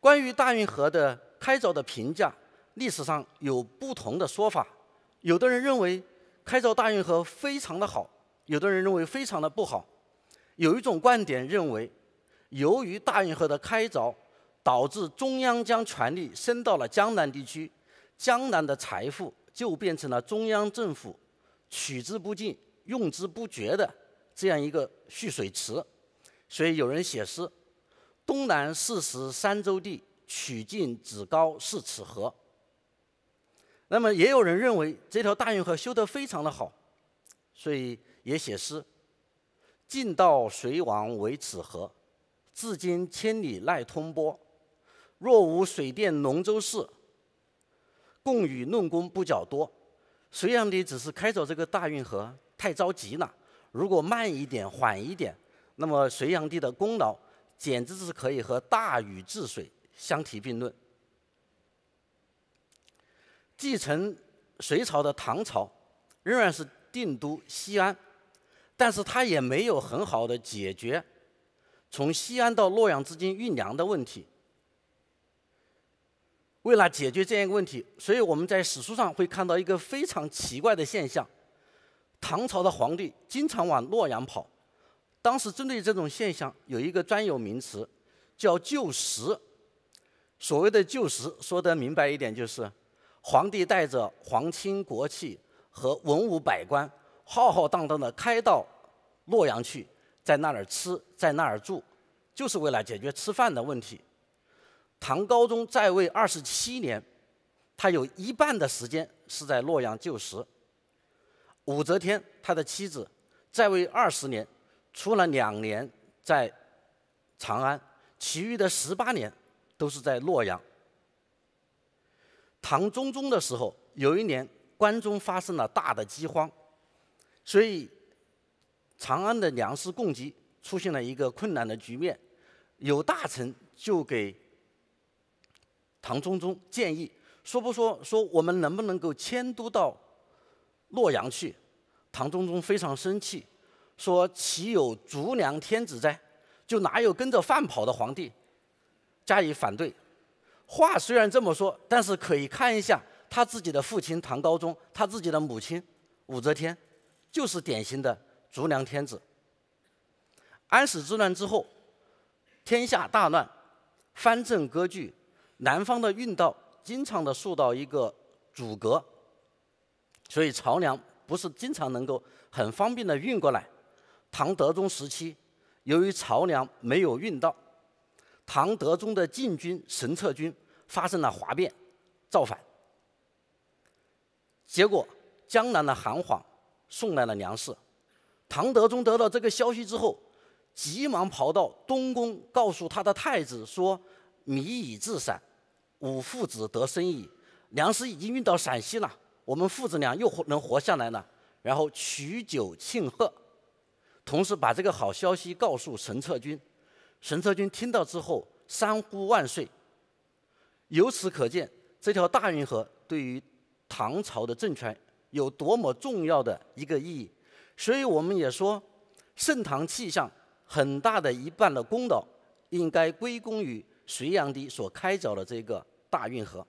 关于大运河的开凿的评价，历史上有不同的说法。有的人认为开凿大运河非常的好，有的人认为非常的不好。有一种观点认为，由于大运河的开凿，导致中央将权力伸到了江南地区，江南的财富就变成了中央政府取之不尽、用之不绝的这样一个蓄水池。所以有人写诗。东南四十三州地，曲径只高四尺河。那么也有人认为这条大运河修得非常的好，所以也写诗：“晋道隋亡为此河，至今千里赖通波。若无水电龙舟事，共与论功不较多。”隋炀帝只是开凿这个大运河太着急了，如果慢一点、缓一点，那么隋炀帝的功劳。简直是可以和大禹治水相提并论。继承隋朝的唐朝仍然是定都西安，但是它也没有很好的解决从西安到洛阳之间运粮的问题。为了解决这样一个问题，所以我们在史书上会看到一个非常奇怪的现象：唐朝的皇帝经常往洛阳跑。当时针对这种现象，有一个专有名词，叫“旧食”。所谓的“旧食”，说得明白一点，就是皇帝带着皇亲国戚和文武百官，浩浩荡荡的开到洛阳去，在那儿吃，在那儿住，就是为了解决吃饭的问题。唐高宗在位二十七年，他有一半的时间是在洛阳旧食。武则天，他的妻子，在位二十年。出了两年在长安，其余的十八年都是在洛阳。唐中宗的时候，有一年关中发生了大的饥荒，所以长安的粮食供给出现了一个困难的局面。有大臣就给唐中宗建议说：“不说，说我们能不能够迁都到洛阳去？”唐中宗非常生气。说岂有足粮天子哉？就哪有跟着饭跑的皇帝？加以反对。话虽然这么说，但是可以看一下他自己的父亲唐高宗，他自己的母亲武则天，就是典型的足粮天子。安史之乱之后，天下大乱，藩镇割据，南方的运道经常的受到一个阻隔，所以漕粮不是经常能够很方便的运过来。唐德宗时期，由于漕粮没有运到，唐德宗的禁军神策军发生了哗变，造反。结果江南的韩晃送来了粮食，唐德宗得到这个消息之后，急忙跑到东宫，告诉他的太子说：“米已至陕，吾父子得生矣。”粮食已经运到陕西了，我们父子俩又能活下来了。然后取酒庆贺。同时把这个好消息告诉神策军，神策军听到之后三呼万岁。由此可见，这条大运河对于唐朝的政权有多么重要的一个意义。所以我们也说，盛唐气象很大的一半的功劳，应该归功于隋炀帝所开凿的这个大运河。